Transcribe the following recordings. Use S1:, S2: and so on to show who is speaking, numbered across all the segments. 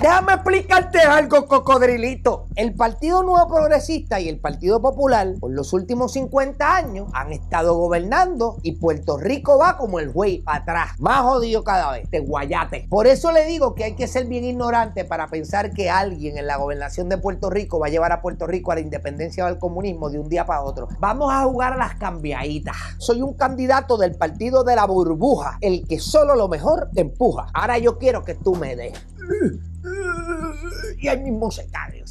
S1: Déjame explicarte algo, cocodrilito. El Partido Nuevo Progresista y el Partido Popular por los últimos 50 años han estado gobernando y Puerto Rico va como el güey para atrás. Más jodido cada vez, te guayate. Por eso le digo que hay que ser bien ignorante para pensar que alguien en la gobernación de Puerto Rico va a llevar a Puerto Rico a la independencia o al comunismo de un día para otro. Vamos a jugar a las cambiaditas. Soy un candidato del Partido de la Burbuja, el que solo lo mejor te empuja. Ahora yo quiero que tú me des. Y hay mismo se cae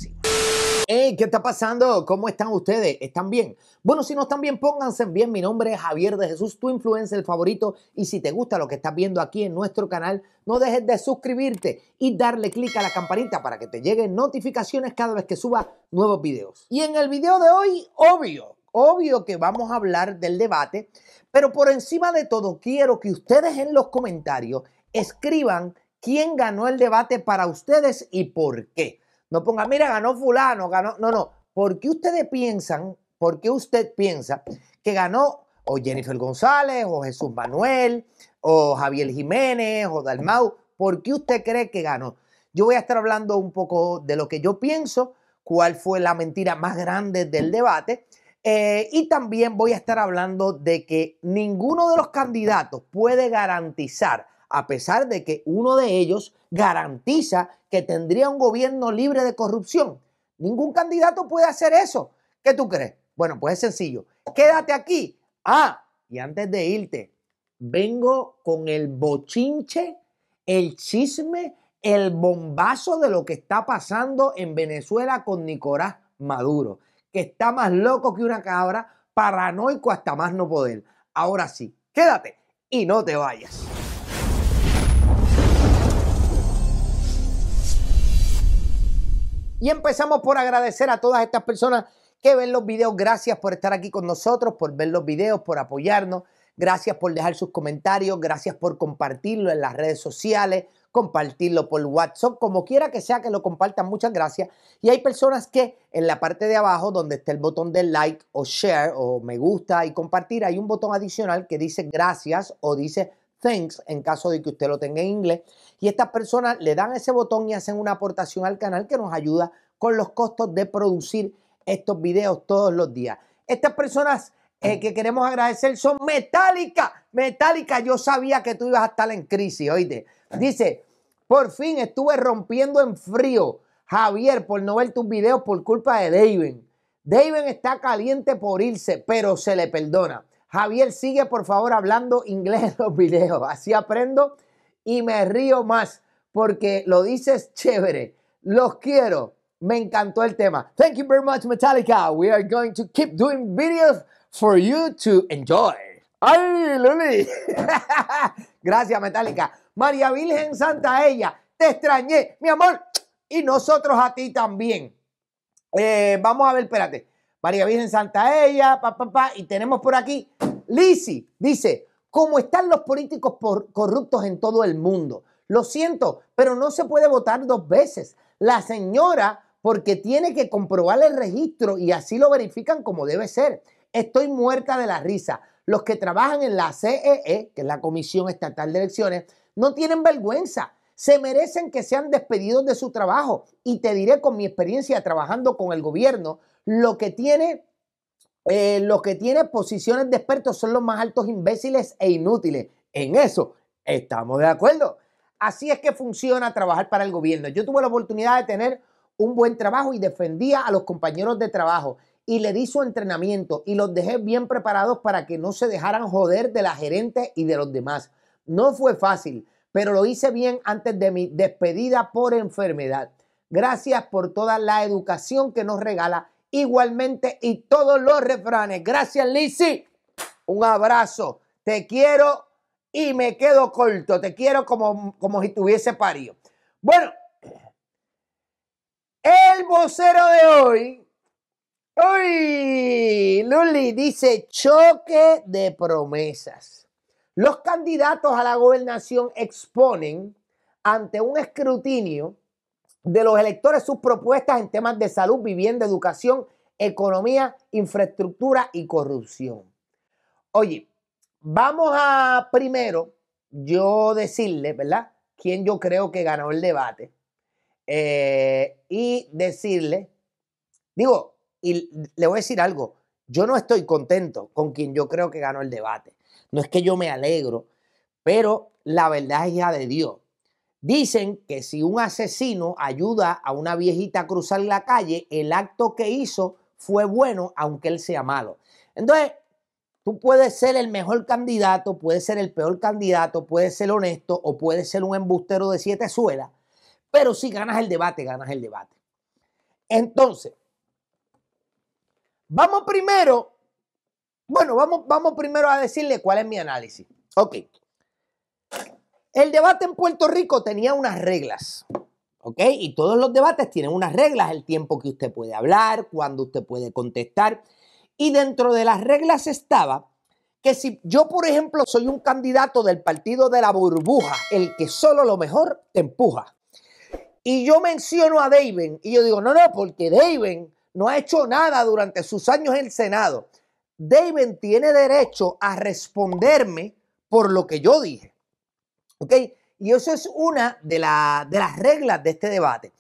S1: Hey, ¿qué está pasando? ¿Cómo están ustedes? ¿Están bien? Bueno, si no están bien, pónganse bien. Mi nombre es Javier de Jesús, tu influencer favorito. Y si te gusta lo que estás viendo aquí en nuestro canal, no dejes de suscribirte y darle clic a la campanita para que te lleguen notificaciones cada vez que suba nuevos videos. Y en el video de hoy, obvio, obvio que vamos a hablar del debate, pero por encima de todo quiero que ustedes en los comentarios escriban quién ganó el debate para ustedes y por qué. No ponga, mira, ganó fulano, ganó. No, no. ¿Por qué ustedes piensan, por qué usted piensa que ganó o Jennifer González, o Jesús Manuel, o Javier Jiménez, o Dalmau? ¿Por qué usted cree que ganó? Yo voy a estar hablando un poco de lo que yo pienso, cuál fue la mentira más grande del debate. Eh, y también voy a estar hablando de que ninguno de los candidatos puede garantizar a pesar de que uno de ellos garantiza que tendría un gobierno libre de corrupción. Ningún candidato puede hacer eso. ¿Qué tú crees? Bueno, pues es sencillo. Quédate aquí. Ah, y antes de irte, vengo con el bochinche, el chisme, el bombazo de lo que está pasando en Venezuela con Nicolás Maduro, que está más loco que una cabra, paranoico hasta más no poder. Ahora sí, quédate y no te vayas. Y empezamos por agradecer a todas estas personas que ven los videos. Gracias por estar aquí con nosotros, por ver los videos, por apoyarnos. Gracias por dejar sus comentarios, gracias por compartirlo en las redes sociales, compartirlo por WhatsApp, como quiera que sea que lo compartan, muchas gracias. Y hay personas que en la parte de abajo, donde está el botón de like o share o me gusta y compartir, hay un botón adicional que dice gracias o dice thanks en caso de que usted lo tenga en inglés. Y estas personas le dan ese botón y hacen una aportación al canal que nos ayuda con los costos de producir estos videos todos los días. Estas personas eh, que queremos agradecer son Metallica. Metallica, yo sabía que tú ibas a estar en crisis, oíste. Dice, por fin estuve rompiendo en frío. Javier, por no ver tus videos por culpa de David. David está caliente por irse, pero se le perdona. Javier, sigue por favor hablando inglés en los videos, así aprendo y me río más porque lo dices chévere. Los quiero. Me encantó el tema. Thank you very much Metallica. We are going to keep doing videos for you to enjoy. ¡Ay, Luli! Gracias, Metallica. María Virgen Santa, ella, te extrañé, mi amor. Y nosotros a ti también. Eh, vamos a ver, espérate. María Virgen Santa Ella, pa, pa, y tenemos por aquí, Lisi dice, ¿cómo están los políticos corruptos en todo el mundo? Lo siento, pero no se puede votar dos veces. La señora, porque tiene que comprobar el registro y así lo verifican como debe ser. Estoy muerta de la risa. Los que trabajan en la CEE, e, que es la Comisión Estatal de Elecciones, no tienen vergüenza. Se merecen que sean despedidos de su trabajo. Y te diré con mi experiencia trabajando con el gobierno, lo que tiene eh, los que tienen posiciones de expertos son los más altos imbéciles e inútiles. En eso estamos de acuerdo. Así es que funciona trabajar para el gobierno. Yo tuve la oportunidad de tener un buen trabajo y defendía a los compañeros de trabajo y le di su entrenamiento y los dejé bien preparados para que no se dejaran joder de la gerente y de los demás. No fue fácil, pero lo hice bien antes de mi despedida por enfermedad. Gracias por toda la educación que nos regala igualmente y todos los refranes. Gracias, Lizzy. Un abrazo. Te quiero y me quedo corto. Te quiero como, como si tuviese parido. Bueno, el vocero de hoy. Uy, Luli dice choque de promesas. Los candidatos a la gobernación exponen ante un escrutinio de los electores sus propuestas en temas de salud, vivienda, educación, economía, infraestructura y corrupción. Oye, vamos a primero yo decirle, ¿verdad? Quién yo creo que ganó el debate. Eh, y decirle, digo, y le voy a decir algo, yo no estoy contento con quien yo creo que ganó el debate. No es que yo me alegro, pero la verdad es ya de Dios. Dicen que si un asesino ayuda a una viejita a cruzar la calle, el acto que hizo fue bueno, aunque él sea malo. Entonces, tú puedes ser el mejor candidato, puedes ser el peor candidato, puedes ser honesto o puedes ser un embustero de siete suelas, pero si ganas el debate, ganas el debate. Entonces, vamos primero, bueno, vamos, vamos primero a decirle cuál es mi análisis. Ok. El debate en Puerto Rico tenía unas reglas. ¿Ok? Y todos los debates tienen unas reglas, el tiempo que usted puede hablar, cuando usted puede contestar. Y dentro de las reglas estaba que si yo, por ejemplo, soy un candidato del partido de la burbuja, el que solo lo mejor te empuja, y yo menciono a Daven, y yo digo, no, no, porque Daven no ha hecho nada durante sus años en el Senado, Daven tiene derecho a responderme por lo que yo dije. ¿Ok? Y eso es una de, las reglas de este debate.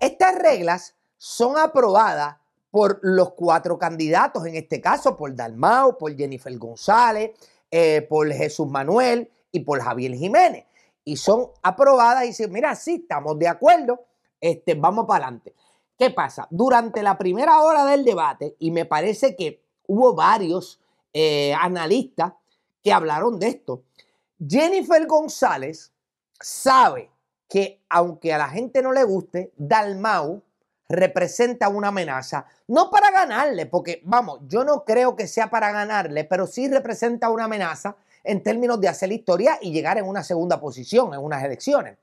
S1: Estas reglas son aprobadas por los cuatro candidatos, en este caso por Dalmao, por Jennifer González, eh, por Jesús Manuel y por Javier Jiménez. Y son aprobadas y dicen, mira, sí, estamos de acuerdo, este, vamos para adelante. ¿Qué pasa? Durante la primera hora del debate, y me parece que hubo varios eh, analistas que hablaron de esto, Jennifer González sabe que aunque a la gente no le guste, Dalmau representa una amenaza, no para ganarle, porque vamos, yo no creo que sea para ganarle, pero sí representa una amenaza en términos de hacer historia y llegar en una segunda posición en unas elecciones.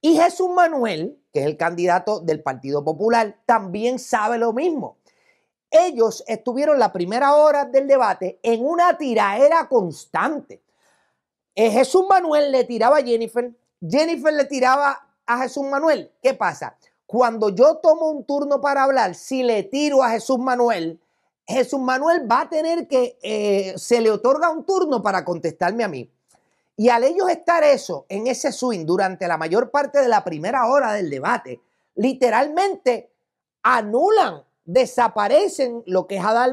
S1: Y Jesús Manuel, que es el candidato del Partido Popular, también sabe lo mismo. Ellos estuvieron la primera hora del debate en una tiraera constante. Jesús Manuel le tiraba a Jennifer, Jennifer le tiraba a Jesús Manuel. ¿Qué pasa? Cuando yo tomo un turno para hablar, si le tiro a Jesús Manuel, Jesús Manuel va a tener que, eh, se le otorga un turno para contestarme a mí. Y al ellos estar eso, en ese swing, durante la mayor parte de la primera hora del debate, literalmente anulan, desaparecen lo que es a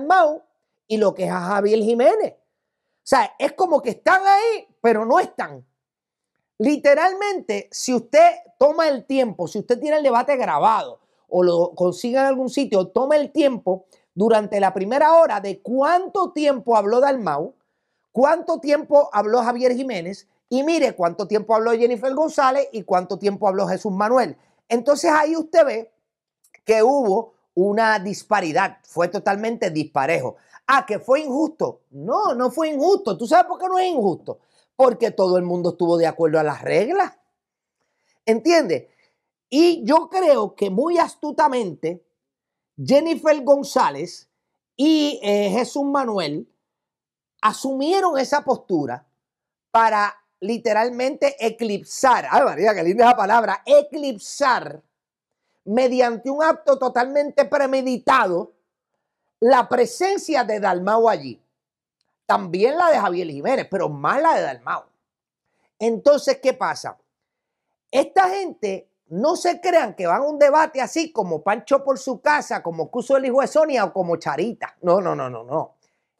S1: y lo que es a Javier Jiménez. O sea, es como que están ahí pero no están. Literalmente, si usted toma el tiempo, si usted tiene el debate grabado o lo consigue en algún sitio, toma el tiempo durante la primera hora de cuánto tiempo habló Dalmau, cuánto tiempo habló Javier Jiménez y mire cuánto tiempo habló Jennifer González y cuánto tiempo habló Jesús Manuel. Entonces ahí usted ve que hubo una disparidad, fue totalmente disparejo. Ah, que fue injusto. No, no fue injusto. ¿Tú sabes por qué no es injusto? porque todo el mundo estuvo de acuerdo a las reglas. ¿Entiendes? Y yo creo que muy astutamente Jennifer González y eh, Jesús Manuel asumieron esa postura para literalmente eclipsar, ay María, qué linda esa palabra, eclipsar mediante un acto totalmente premeditado la presencia de Dalmau allí. También la de Javier Jiménez, pero más la de Dalmau. Entonces, ¿qué pasa? Esta gente no se crean que van a un debate así como Pancho por su casa, como Cuso el Hijo de Sonia o como Charita. No, no, no, no, no.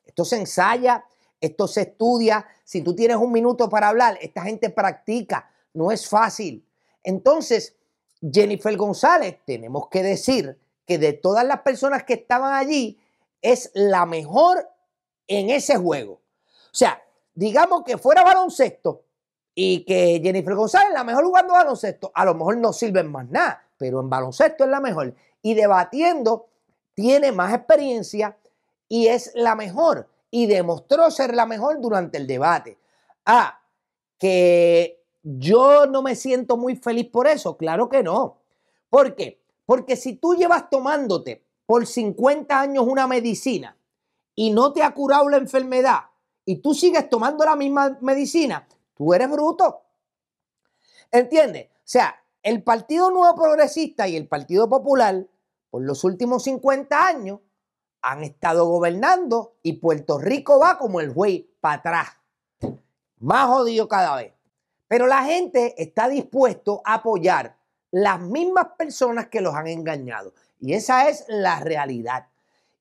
S1: Esto se ensaya, esto se estudia. Si tú tienes un minuto para hablar, esta gente practica. No es fácil. Entonces, Jennifer González, tenemos que decir que de todas las personas que estaban allí, es la mejor en ese juego. O sea, digamos que fuera baloncesto y que Jennifer González la mejor jugando baloncesto, a lo mejor no sirve en más nada, pero en baloncesto es la mejor. Y debatiendo tiene más experiencia y es la mejor y demostró ser la mejor durante el debate. Ah, que yo no me siento muy feliz por eso, claro que no. ¿Por qué? Porque si tú llevas tomándote por 50 años una medicina y no te ha curado la enfermedad y tú sigues tomando la misma medicina, tú eres bruto. ¿Entiendes? O sea, el Partido Nuevo Progresista y el Partido Popular, por los últimos 50 años, han estado gobernando y Puerto Rico va como el güey para atrás. Más jodido cada vez. Pero la gente está dispuesto a apoyar las mismas personas que los han engañado. Y esa es la realidad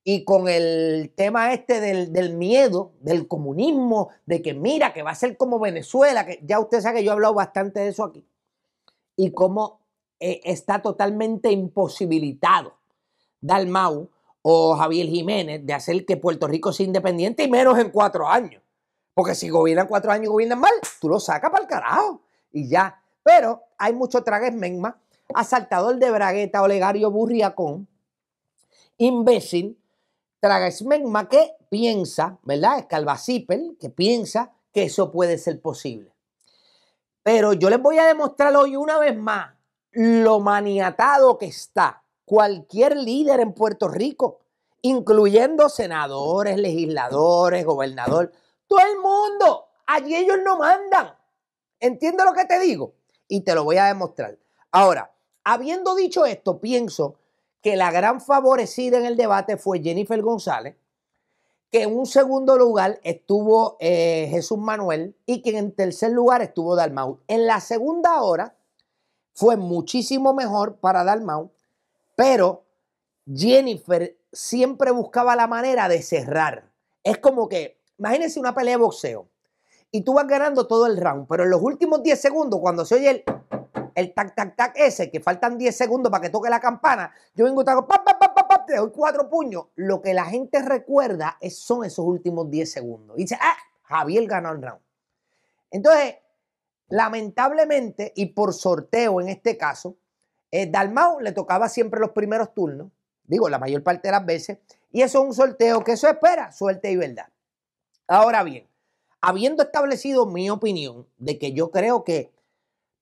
S1: y con el tema este del, miedo, del comunismo, de que mira, que va a ser como Venezuela, que ya usted sabe que yo he hablado bastante de eso aquí, y cómo eh, está totalmente imposibilitado Dalmau o Javier Jiménez de hacer que Puerto Rico sea independiente y menos en cuatro años. Porque si gobiernan cuatro años y gobiernan mal, tú lo sacas para el carajo y ya. Pero hay mucho tragues menma, asaltador de bragueta, Olegario Burriacón, imbécil, Tragasmegma que piensa, ¿verdad? Escalvacipel, que piensa que eso puede ser posible. Pero yo les voy a demostrar hoy una vez más lo maniatado que está cualquier líder en Puerto Rico, incluyendo senadores, legisladores, gobernador, todo el mundo. Allí ellos no mandan. Entiendo lo que te digo y te lo voy a demostrar. Ahora, habiendo dicho esto, pienso que la gran favorecida en el debate fue Jennifer González, que en un segundo lugar estuvo eh, Jesús Manuel y que en tercer lugar estuvo Dalmau. En la segunda hora fue muchísimo mejor para Dalmau, pero Jennifer siempre buscaba la manera de cerrar. Es como que, imagínense una pelea de boxeo y tú vas ganando todo el round, pero en los últimos 10 segundos, cuando se oye el el tac, tac, tac ese, que faltan 10 segundos para que toque la campana, yo vengo y te hago, pa, pa, pa, te doy cuatro puños. Lo que la gente recuerda es, son esos últimos 10 segundos. Y dice, ah, Javier ganó el round. Entonces, lamentablemente, y por sorteo en este caso, eh, Dalmau le tocaba siempre los primeros turnos, digo, la mayor parte de las veces, y eso es un sorteo que eso espera, suerte y verdad. Ahora bien, habiendo establecido mi opinión de que yo creo que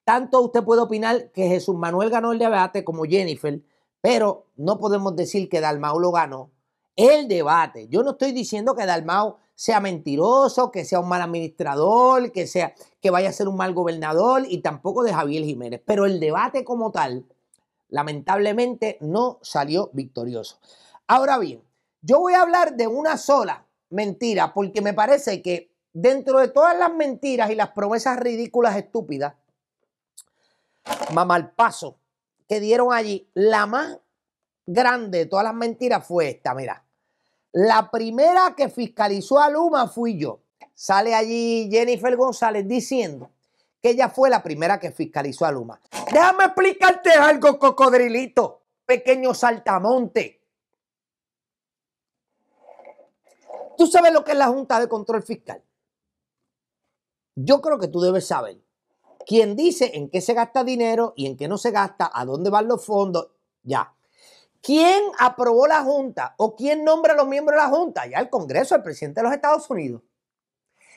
S1: tanto usted puede opinar que Jesús Manuel ganó el debate como Jennifer, pero no podemos decir que Dalmau lo ganó. El debate. Yo no estoy diciendo que Dalmau sea mentiroso, que sea un mal administrador, que sea que vaya a ser un mal gobernador y tampoco de Javier Jiménez, pero el debate como tal lamentablemente no salió victorioso. Ahora bien, yo voy a hablar de una sola mentira porque me parece que dentro de todas las mentiras y las promesas ridículas estúpidas paso, que dieron allí, la más grande de todas las mentiras fue esta, mira. La primera que fiscalizó a Luma fui yo. Sale allí Jennifer González diciendo que ella fue la primera que fiscalizó a Luma. Déjame explicarte algo, cocodrilito, pequeño saltamonte. ¿Tú sabes lo que es la Junta de Control Fiscal? Yo creo que tú debes saber ¿Quién dice en qué se gasta dinero y en qué no se gasta, a dónde van los fondos, ya. ¿Quién aprobó la Junta o quién nombra a los miembros de la Junta? Ya el Congreso, el presidente de los Estados Unidos.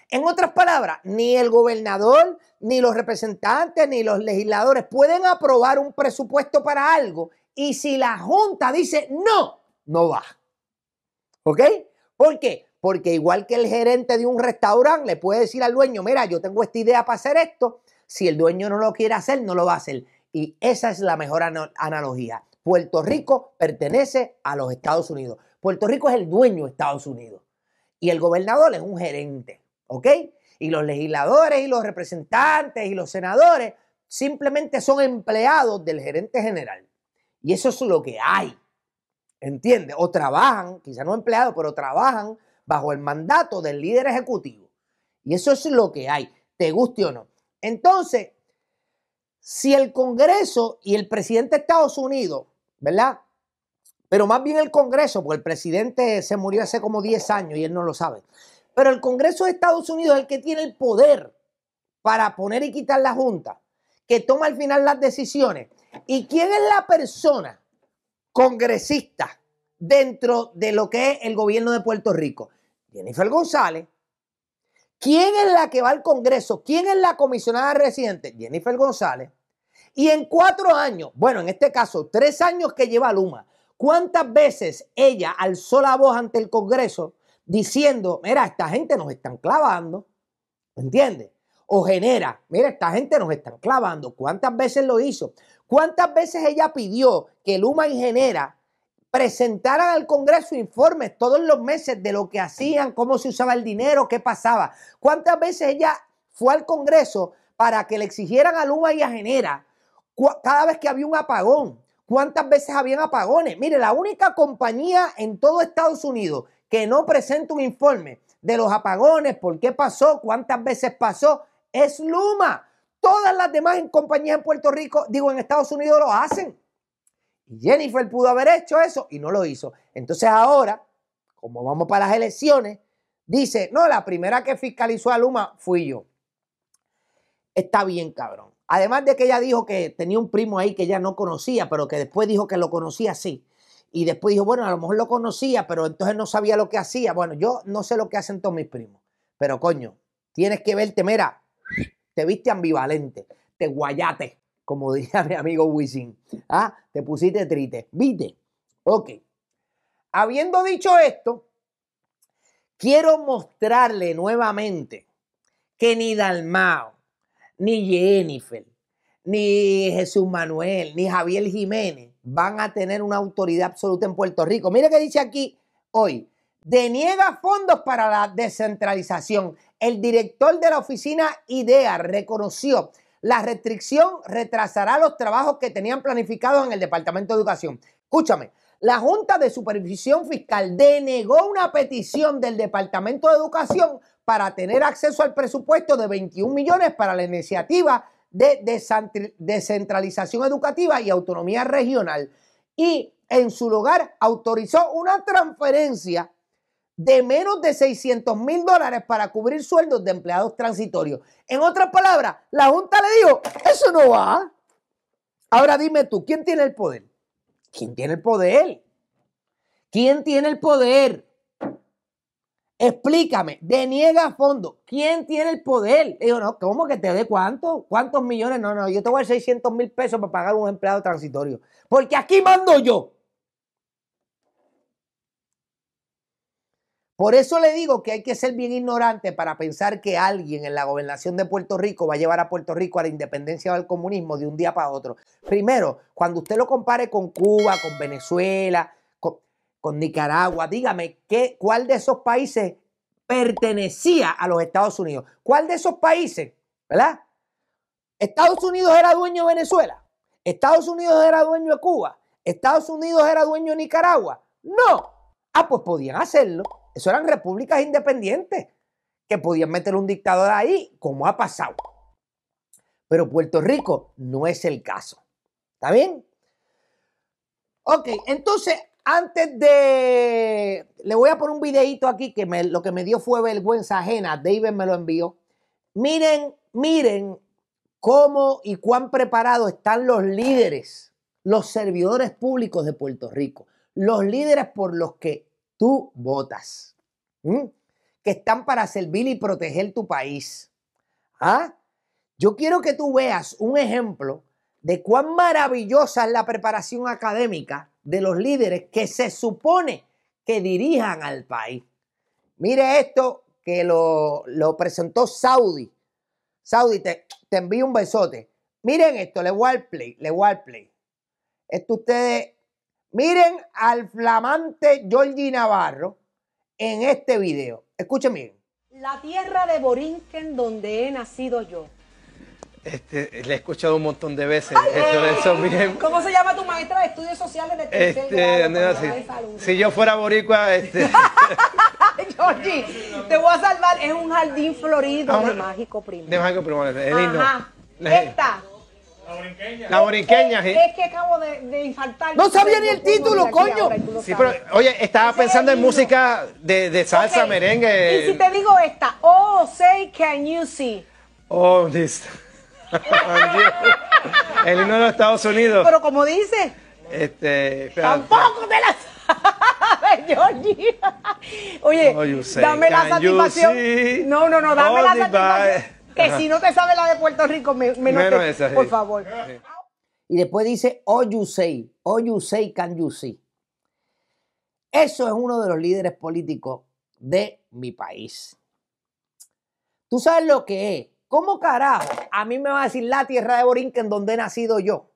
S1: En otras palabras, ni el gobernador, ni los representantes, ni los legisladores pueden aprobar un presupuesto para algo y si la Junta dice no, no va. ¿Ok? ¿Por qué? Porque igual que el gerente de un restaurante le puede decir al dueño, mira, yo tengo esta idea para hacer esto, si el dueño no lo quiere hacer, no lo va a hacer. Y esa es la mejor analogía. Puerto Rico pertenece a los Estados Unidos. Puerto Rico es el dueño de Estados Unidos. Y el gobernador es un gerente, ¿ok? Y los legisladores y los representantes y los senadores simplemente son empleados del gerente general. Y eso es lo que hay. ¿Entiendes? O trabajan, quizá no empleados, pero trabajan bajo el mandato del líder ejecutivo. Y eso es lo que hay, te guste o no. Entonces, si el Congreso y el presidente de Estados Unidos, ¿verdad? Pero más bien el Congreso, porque el presidente se murió hace como 10 años y él no lo sabe. Pero el Congreso de Estados Unidos es el que tiene el poder para poner y quitar la Junta, que toma al final las decisiones. ¿Y quién es la persona congresista dentro de lo que es el gobierno de Puerto Rico? Jennifer González, ¿Quién es la que va al Congreso? ¿Quién es la comisionada residente? Jennifer González. Y en cuatro años, bueno, en este caso, tres años que lleva Luma, ¿cuántas veces ella alzó la voz ante el Congreso diciendo, mira, esta gente nos están clavando? ¿Entiendes? O genera, mira, esta gente nos están clavando. ¿Cuántas veces lo hizo? ¿Cuántas veces ella pidió que Luma y Genera presentaran al Congreso informes todos los meses de lo que hacían, cómo se usaba el dinero, qué pasaba. ¿Cuántas veces ella fue al Congreso para que le exigieran a Luma y a Genera cada vez que había un apagón? ¿Cuántas veces habían apagones? Mire, la única compañía en todo Estados Unidos que no presenta un informe de los apagones, por qué pasó, cuántas veces pasó, es Luma. Todas las demás compañías en Puerto Rico, digo en Estados Unidos, lo hacen. Y Jennifer pudo haber hecho eso y no lo hizo. Entonces ahora, como vamos para las elecciones, dice, no, la primera que fiscalizó a Luma fui yo. Está bien, cabrón. Además de que ella dijo que tenía un primo ahí que ella no conocía, pero que después dijo que lo conocía, sí. Y después dijo, bueno, a lo mejor lo conocía, pero entonces no sabía lo que hacía. Bueno, yo no sé lo que hacen todos mis primos. Pero coño, tienes que verte, mira, te viste ambivalente, te guayate, como diría mi amigo Wisin. Ah, te pusiste triste. ¿Viste? Ok. Habiendo dicho esto, quiero mostrarle nuevamente que ni Dalmao, ni Jennifer, ni Jesús Manuel, ni Javier Jiménez van a tener una autoridad absoluta en Puerto Rico. Mira que dice aquí hoy, deniega fondos para la descentralización. El director de la oficina IDEA reconoció la restricción retrasará los trabajos que tenían planificados en el Departamento de Educación. Escúchame, la Junta de Supervisión Fiscal denegó una petición del Departamento de Educación para tener acceso al presupuesto de 21 millones para la iniciativa de descentralización educativa y autonomía regional. Y en su lugar autorizó una transferencia de menos de 600 mil dólares para cubrir sueldos de empleados transitorios. En otras palabras, la Junta le dijo, eso no va. Ahora dime tú, ¿quién tiene el poder? ¿Quién tiene el poder? ¿Quién tiene el poder? Explícame, deniega a fondo. ¿Quién tiene el poder? Le digo, no, ¿cómo que te dé cuánto? ¿Cuántos millones? No, no, yo te voy a dar 600 mil pesos para pagar un empleado transitorio. Porque aquí mando yo. Por eso le digo que hay que ser bien ignorante para pensar que alguien en la gobernación de Puerto Rico va a llevar a Puerto Rico a la independencia o al comunismo de un día para otro. Primero, cuando usted lo compare con Cuba, con Venezuela, con, Nicaragua, dígame ¿qué, cuál de esos países pertenecía a los Estados Unidos. ¿Cuál de esos países? ¿Verdad? Estados Unidos era dueño de Venezuela. Estados Unidos era dueño de Cuba. Estados Unidos era dueño de Nicaragua. No. Ah, pues podían hacerlo. Eso eran repúblicas independientes que podían meter un dictador ahí, como ha pasado. Pero Puerto Rico no es el caso. ¿Está bien? Ok, entonces, antes de... Le voy a poner un videito aquí que lo que me dio fue vergüenza ajena. David me lo envió. Miren, miren cómo y cuán preparados están los líderes, los servidores públicos de Puerto Rico, los líderes por los que tú votas, que están para servir y proteger tu país. ¿Ah? Yo quiero que tú veas un ejemplo de cuán maravillosa es la preparación académica de los líderes que se supone que dirijan al país. Mire esto que lo, presentó Saudi. Saudi, te, te envío un besote. Miren esto, le voy play, le voy play. Esto ustedes Miren al flamante Georgie Navarro en este video. Escuchen bien. La tierra de Borinquen donde he nacido yo. Este, le he escuchado un montón de veces. Eso, eso, ¿Cómo se llama tu maestra de estudios sociales de tercer este, si, yo fuera boricua, este. Georgie, te voy a salvar. Es un jardín florido ah, de mágico primo. De mágico primo, el Esta la borinqueña. La Es,
S2: es que acabo de, de No sabía ni el título, coño. Sí, pero,
S1: oye, estaba pensando en música de, salsa, merengue. Y si
S2: te digo esta, oh, say, can you see.
S1: Oh, this. el himno de los Estados Unidos. Pero como dice. Este, Tampoco te la Georgie. Oye, oh, dame la satisfacción. No, no, no, dame la
S2: satisfacción que si no te sabe la de Puerto Rico, menos, te, por favor.
S1: Y después dice, oh you say, oh you say, can you see. Eso es uno de los líderes políticos de mi país. ¿Tú sabes lo que es? ¿Cómo carajo a mí me va a decir la tierra de Borinquen donde he nacido yo?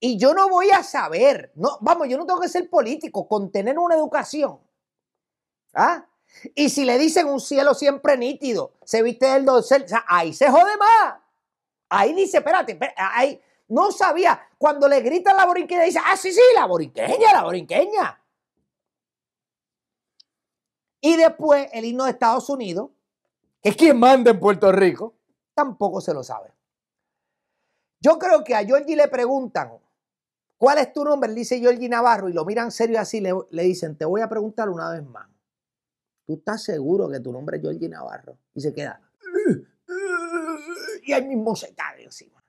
S1: Y yo no voy a saber, no, vamos, yo no tengo que ser político, con tener una educación, ¿ah? Y si le dicen un cielo siempre nítido, se viste del doncel, o sea, ahí se jode más. Ahí dice, espérate, ahí no sabía. Cuando le gritan la borinqueña, dice, ah, sí, sí, la borinqueña, la borinqueña. Y después el himno de Estados Unidos, que es quien manda en Puerto Rico, tampoco se lo sabe. Yo creo que a Georgie le preguntan, ¿cuál es tu nombre? Le dice Georgie Navarro y lo miran serio así, le dicen, te voy a preguntar una vez más. ¿Tú estás seguro que tu nombre es Georgie Navarro? Y se queda. Y ahí mismo se cae encima.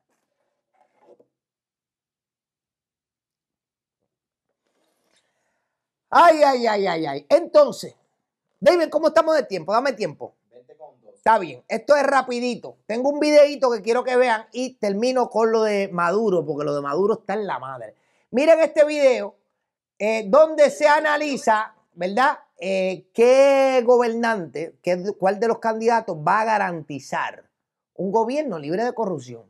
S1: Ay, ay, ay, ay, ay. Entonces, David, ¿cómo estamos de tiempo? Dame tiempo. Está bien, esto es rapidito. Tengo un videito que quiero que vean y termino con lo de Maduro, porque lo de Maduro está en la madre. Miren este video eh, donde se analiza, ¿verdad? Eh, ¿qué gobernante, qué, cuál de los candidatos va a garantizar un gobierno libre de corrupción?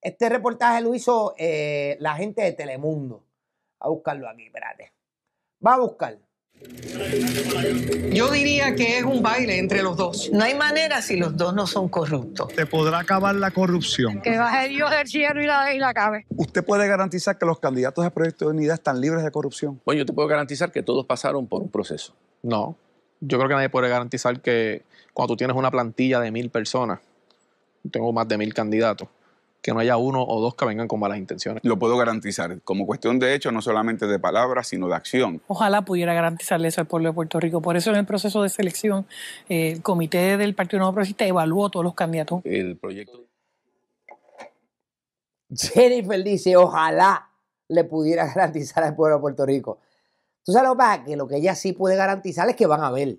S1: Este reportaje lo hizo eh, la gente de Telemundo. A buscarlo aquí, espérate. Va a buscar. Yo diría que es un baile entre los dos. No hay manera si los dos no son corruptos. Se podrá acabar la corrupción.
S2: Que baje Dios del cielo y la, y la acabe.
S3: ¿Usted puede garantizar que los candidatos a Proyecto de Unidad están libres de corrupción?
S4: Bueno, yo te puedo garantizar que todos pasaron por un proceso. No. Yo creo que nadie puede garantizar que cuando tú tienes una plantilla de mil personas, tengo más de mil candidatos, que no haya uno o dos que vengan con malas intenciones.
S3: Lo puedo garantizar, como
S4: cuestión de hecho, no solamente de palabras, sino de acción.
S2: Ojalá pudiera garantizarle eso al pueblo de Puerto Rico. Por eso en el proceso de selección, eh, el comité del Partido Nuevo Progresista
S1: evaluó a todos los candidatos.
S2: El proyecto.
S1: Jennifer dice, ojalá le pudiera garantizar al pueblo de Puerto Rico. Tú sabes lo que pasa, que lo que ella sí puede garantizar es que van a ver.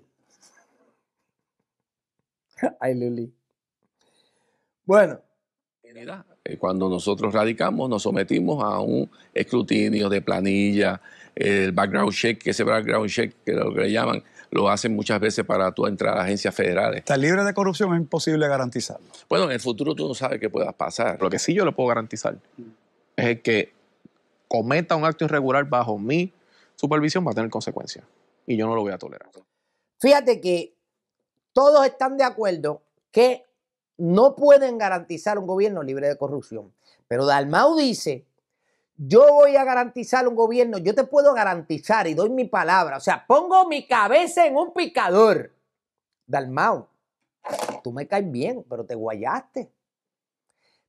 S1: Ay, Lili. Bueno.
S5: Eh, cuando nosotros radicamos, nos sometimos a un escrutinio de planilla, eh, el background check, que ese background check que lo que le llaman, lo hacen muchas veces para tu entrada a agencias federales.
S3: Está libre de corrupción, es
S4: imposible garantizarlo. Bueno, en el futuro tú no sabes qué pueda pasar. Lo que sí yo lo puedo garantizar mm. es que cometa un acto irregular bajo mí, supervisión va a tener consecuencias y yo no lo voy a tolerar.
S1: Fíjate que todos están de acuerdo que no pueden garantizar un gobierno libre de corrupción. Pero Dalmau dice, yo voy a garantizar un gobierno, yo te puedo garantizar y doy mi palabra, o sea, pongo mi cabeza en un picador. Dalmau, tú me caes bien, pero te guayaste.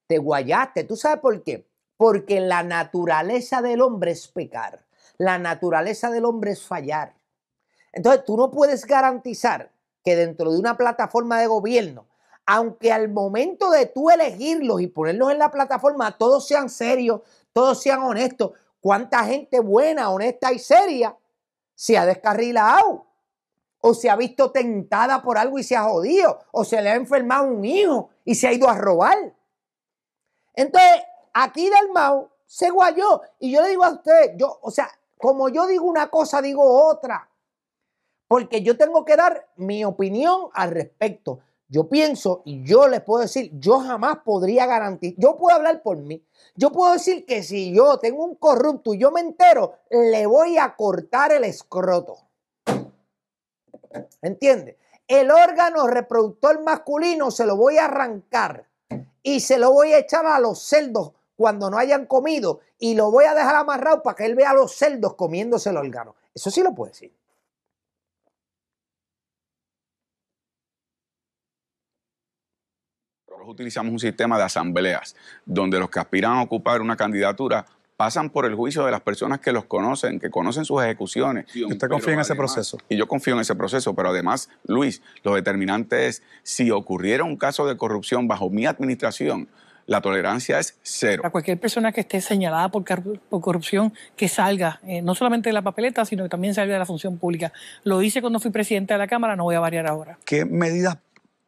S1: Te guayaste, ¿tú sabes por qué? Porque la naturaleza del hombre es pecar. La naturaleza del hombre es fallar. Entonces, tú no puedes garantizar que dentro de una plataforma de gobierno, aunque al momento de tú elegirlos y ponerlos en la plataforma, todos sean serios, todos sean honestos, cuánta gente buena, honesta y seria se ha descarrilado o se ha visto tentada por algo y se ha jodido o se le ha enfermado un hijo y se ha ido a robar. Entonces, aquí del Mao se guayó y yo le digo a usted, yo, o sea, como yo digo una cosa, digo otra. Porque yo tengo que dar mi opinión al respecto. Yo pienso y yo les puedo decir, yo jamás podría garantizar, yo puedo hablar por mí. Yo puedo decir que si yo tengo un corrupto y yo me entero, le voy a cortar el escroto. ¿Entiendes? El órgano reproductor masculino se lo voy a arrancar y se lo voy a echar a los cerdos cuando no hayan comido y lo voy a dejar amarrado para que él vea a los cerdos comiéndose el órgano. Eso sí lo puede decir.
S3: utilizamos un sistema de asambleas donde los que aspiran a ocupar una candidatura pasan por el juicio de las personas que los conocen, que conocen sus ejecuciones. ¿Y usted confía en ese proceso? Y yo confío en ese proceso, pero además, Luis, lo determinante es si ocurriera un caso de corrupción bajo mi administración, la tolerancia es cero.
S2: A cualquier persona que esté señalada por, corrupción, que salga, eh, no solamente de la papeleta, sino que también salga de la función pública. Lo hice cuando fui presidente de la Cámara, no voy a variar ahora.
S3: ¿Qué medidas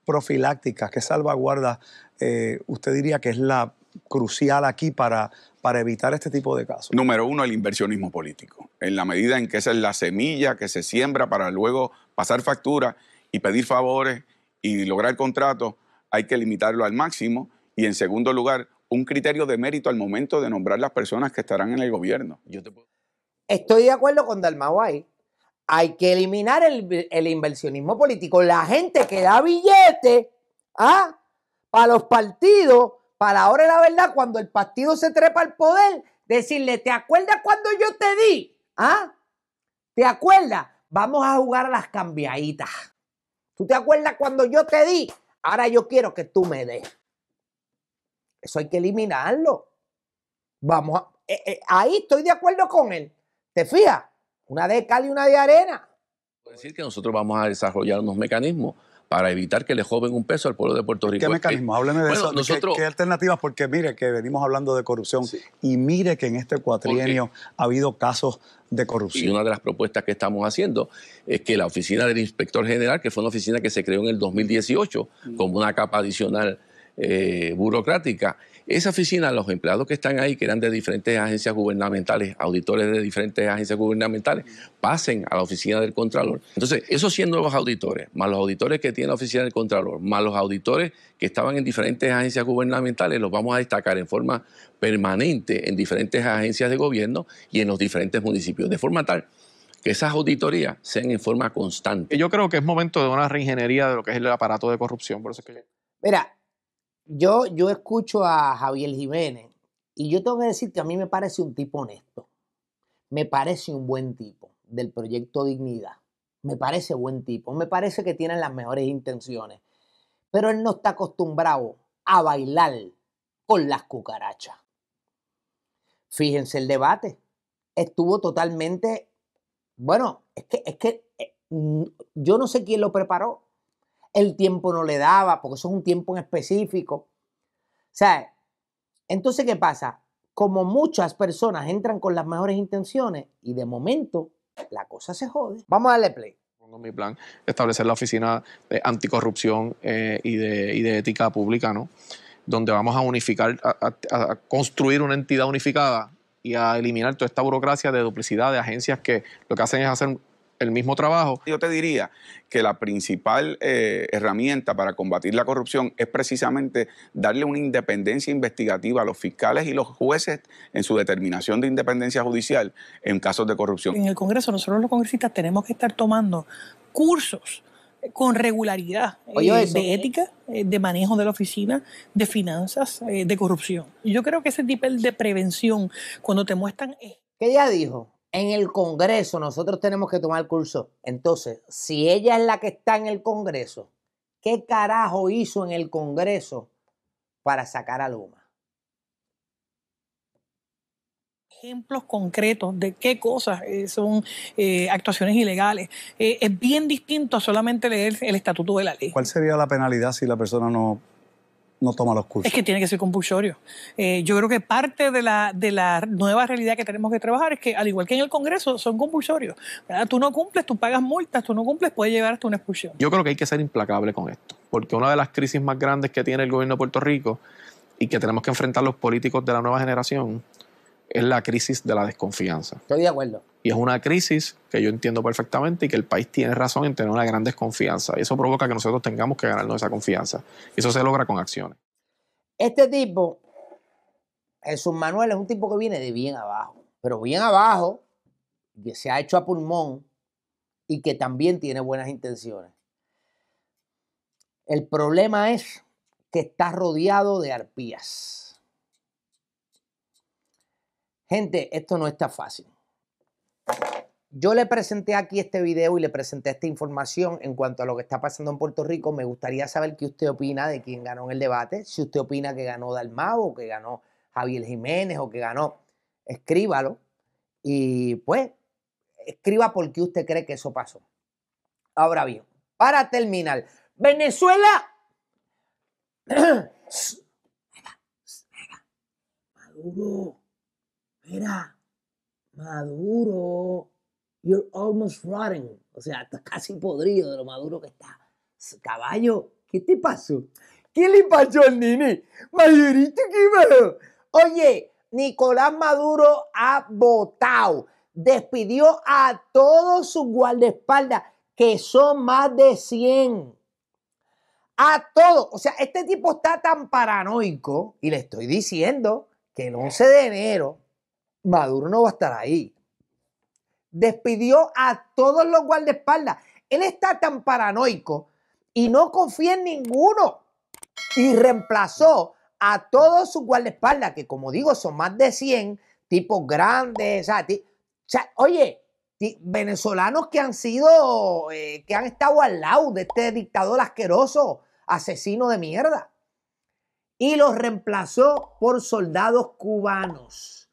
S3: profilácticas, qué salvaguardas eh, usted diría que es la crucial aquí para, para evitar este tipo de casos? Número uno, el inversionismo político. En la medida en que esa es la semilla que se siembra para luego pasar factura y pedir favores y lograr contratos, hay que limitarlo al máximo y en segundo lugar, un criterio de mérito al momento de nombrar las personas que estarán en el gobierno.
S1: Estoy de acuerdo con Dalmaguay. Hay que eliminar el, inversionismo político. La gente que da billetes ¿ah? para los partidos, para ahora la verdad, cuando el partido se trepa al poder, decirle, ¿te acuerdas cuando yo te di? ¿Ah? ¿Te acuerdas? Vamos a jugar a las cambiaditas. ¿Tú te acuerdas cuando yo te di? Ahora yo quiero que tú me des. Eso hay que eliminarlo. Vamos a, eh, eh, ahí estoy de acuerdo con él. ¿Te fijas? Una de cal y una de arena.
S5: decir que nosotros vamos a desarrollar unos mecanismos para evitar que le joven un peso al pueblo de Puerto Rico. Eh, ¿Qué mecanismos? Háblame de eso. ¿Qué,
S3: alternativas? Porque mire que venimos hablando de corrupción y mire que en este cuatrienio ha habido casos de corrupción. Y una de
S5: las propuestas que estamos haciendo es que la oficina del inspector general, que fue una oficina que se creó en el 2018 mm. como una capa adicional eh, burocrática. Esa oficina, los empleados que están ahí, que eran de diferentes agencias gubernamentales, auditores de diferentes agencias gubernamentales, pasen a la oficina del Contralor. Entonces, esos siendo los auditores, más los auditores que tiene la oficina del Contralor, más los auditores que estaban en diferentes agencias gubernamentales, los vamos a destacar en forma permanente en diferentes agencias de gobierno y en los diferentes municipios, de forma tal que esas auditorías
S4: sean en forma constante. Yo creo que es momento de una reingeniería de lo que es el aparato de corrupción, por eso que...
S1: Mira, yo, escucho a Javier Jiménez y yo tengo que decir que a mí me parece un tipo honesto. Me parece un buen tipo del proyecto Dignidad. Me parece buen tipo. Me parece que tienen las mejores intenciones. Pero él no está acostumbrado a bailar con las cucarachas. Fíjense el debate. Estuvo totalmente. Bueno, es que, es que eh, yo no sé quién lo preparó el tiempo no le daba, porque eso es un tiempo en específico. O sea, entonces, ¿qué pasa? Como muchas personas entran con las mejores intenciones y de momento la cosa se jode. Vamos a darle play.
S4: Mi plan establecer la oficina de anticorrupción eh, y, de, ética pública, ¿no? Donde vamos a unificar, a construir una entidad unificada y a eliminar toda esta burocracia de duplicidad de agencias que lo que hacen es hacer el mismo trabajo. Yo te diría que la principal eh, herramienta para combatir la corrupción
S3: es precisamente darle una independencia investigativa a los fiscales y los jueces en su determinación de independencia judicial en casos de corrupción.
S2: En el Congreso nosotros los congresistas tenemos que estar tomando cursos eh, con regularidad eh, de ética, de manejo de la oficina, de finanzas, de corrupción. Y Yo creo que ese tipo de prevención,
S1: cuando te muestran... ¿Qué ella dijo? en el Congreso, nosotros tenemos que tomar curso. Entonces, si ella es la que está en el Congreso, ¿qué carajo hizo en el Congreso para sacar a Luma?
S2: ejemplos concretos de qué cosas eh, son eh, actuaciones ilegales. Eh, es bien distinto a solamente leer el estatuto de la ley.
S3: ¿Cuál sería la penalidad si la persona no no toma los cursos. Es que
S2: tiene que ser compulsorio. Eh, yo creo que parte de la, de la nueva realidad que tenemos que trabajar es que, al igual que en el Congreso, son compulsorios. Tú no cumples, tú pagas multas, tú no cumples, puede llevar hasta una expulsión.
S4: Yo creo que hay que ser implacable con esto, porque una de las crisis más grandes que tiene el gobierno de Puerto Rico y que tenemos que enfrentar los políticos de la nueva generación es la crisis de la desconfianza.
S1: Estoy de acuerdo.
S4: Y es una crisis que yo entiendo perfectamente y que el país tiene razón en tener una gran desconfianza. Y eso provoca que nosotros tengamos que ganarnos esa confianza. Y eso se logra con acciones.
S1: Este tipo, Jesús Manuel, es un tipo que viene de bien abajo. Pero bien abajo, que se ha hecho a pulmón y que también tiene buenas intenciones. El problema es que está rodeado de arpías Gente, esto no está fácil. Yo le presenté aquí este video y le presenté esta información en cuanto a lo que está pasando en Puerto Rico. Me gustaría saber qué usted opina de quién ganó en el debate. Si usted opina que ganó Dalmau o que ganó Javier Jiménez o que ganó, escríbalo. Y pues, escriba por qué usted cree que eso pasó. Ahora bien, para terminar, Venezuela. Maduro. Mira, maduro, you're almost rotten. O sea, está casi podrido de lo maduro que está. Caballo, ¿qué te pasó? ¿Qué le pasó al nene? Mayorito, ¿qué Oye, Nicolás Maduro ha votado. Despidió a todos sus guardaespaldas, que son más de 100. A todos. O sea, este tipo está tan paranoico, y le estoy diciendo que el 11 de enero Maduro no va a estar ahí. Despidió a todos los guardaespaldas. Él está tan paranoico y no confía en ninguno. Y reemplazó a todos sus guardaespaldas, que como digo, son más de 100, tipos grandes. oye, venezolanos que han sido, eh, que han estado al lado de este dictador asqueroso, asesino de mierda. Y los reemplazó por soldados cubanos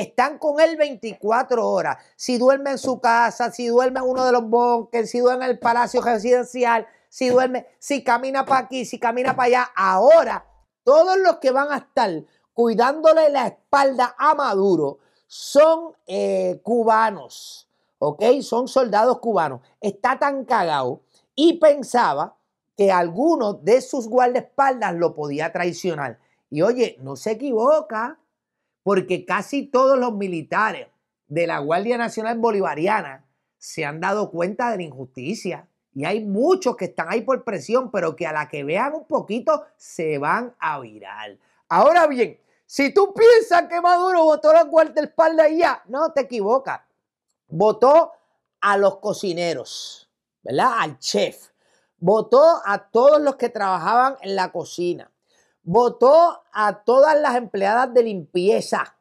S1: están con él 24 horas. Si duerme en su casa, si duerme en uno de los bunkers, si duerme en el palacio residencial, si duerme, si camina para aquí, si camina para allá. Ahora, todos los que van a estar cuidándole la espalda a Maduro son eh, cubanos, ¿ok? Son soldados cubanos. Está tan cagado y pensaba que alguno de sus guardaespaldas lo podía traicionar. Y oye, no se equivoca, porque casi todos los militares de la Guardia Nacional Bolivariana se han dado cuenta de la injusticia. Y hay muchos que están ahí por presión, pero que a la que vean un poquito se van a virar. Ahora bien, si tú piensas que Maduro votó la cuarta espalda ya, no te equivocas. Votó a los cocineros, ¿verdad? Al chef. Votó a todos los que trabajaban en la cocina votó a todas las empleadas de limpieza,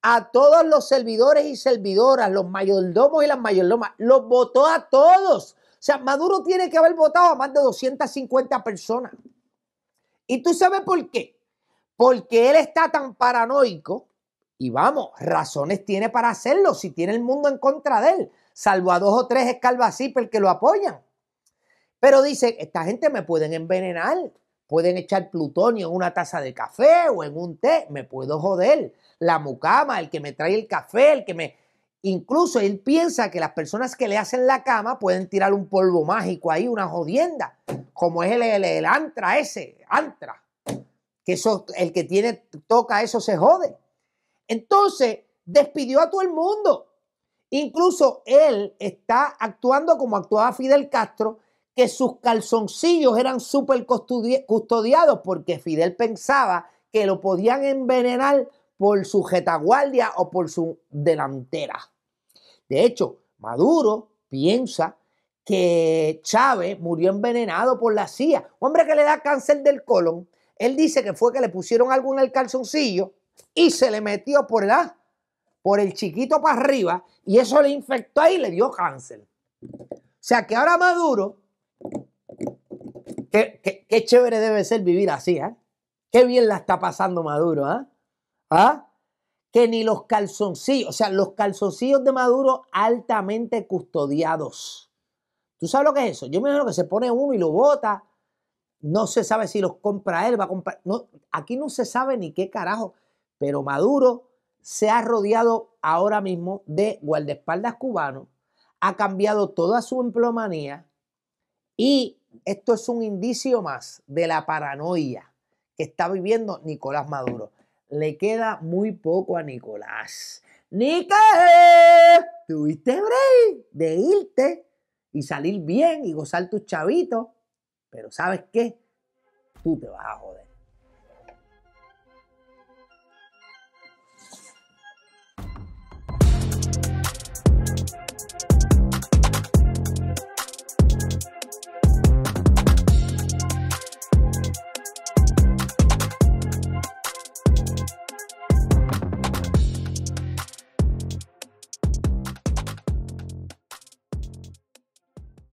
S1: a todos los servidores y servidoras, los mayordomos y las mayordomas, los votó a todos. O sea, Maduro tiene que haber votado a más de 250 personas. ¿Y tú sabes por qué? Porque él está tan paranoico y vamos, razones tiene para hacerlo si tiene el mundo en contra de él, salvo a dos o tres escalvacíper que lo apoyan. Pero dice, esta gente me pueden envenenar Pueden echar plutonio en una taza de café o en un té. Me puedo joder. La mucama, el que me trae el café, el que me... Incluso él piensa que las personas que le hacen la cama pueden tirar un polvo mágico ahí, una jodienda, como es el, el, antra ese, antra. Que eso, el que tiene, toca eso se jode. Entonces, despidió a todo el mundo. Incluso él está actuando como actuaba Fidel Castro que sus calzoncillos eran súper custodiados porque Fidel pensaba que lo podían envenenar por su jetaguardia o por su delantera. De hecho, Maduro piensa que Chávez murió envenenado por la CIA. Un hombre que le da cáncer del colon. Él dice que fue que le pusieron algo en el calzoncillo y se le metió por el, por el chiquito para arriba y eso le infectó ahí y le dio cáncer. O sea que ahora Maduro Qué, chévere debe ser vivir así, ¿eh? Qué bien la está pasando Maduro, ¿eh? ¿ah? Que ni los calzoncillos, o sea, los calzoncillos de Maduro altamente custodiados. ¿Tú sabes lo que es eso? Yo me imagino que se pone uno y lo bota. No se sabe si los compra él, va a comprar. No, aquí no se sabe ni qué carajo. Pero Maduro se ha rodeado ahora mismo de guardaespaldas cubanos, ha cambiado toda su emplomanía y esto es un indicio más de la paranoia que está viviendo Nicolás Maduro. Le queda muy poco a Nicolás. Nicolás, tuviste break de irte y salir bien y gozar tus chavitos, pero ¿sabes qué? Tú te vas a joder.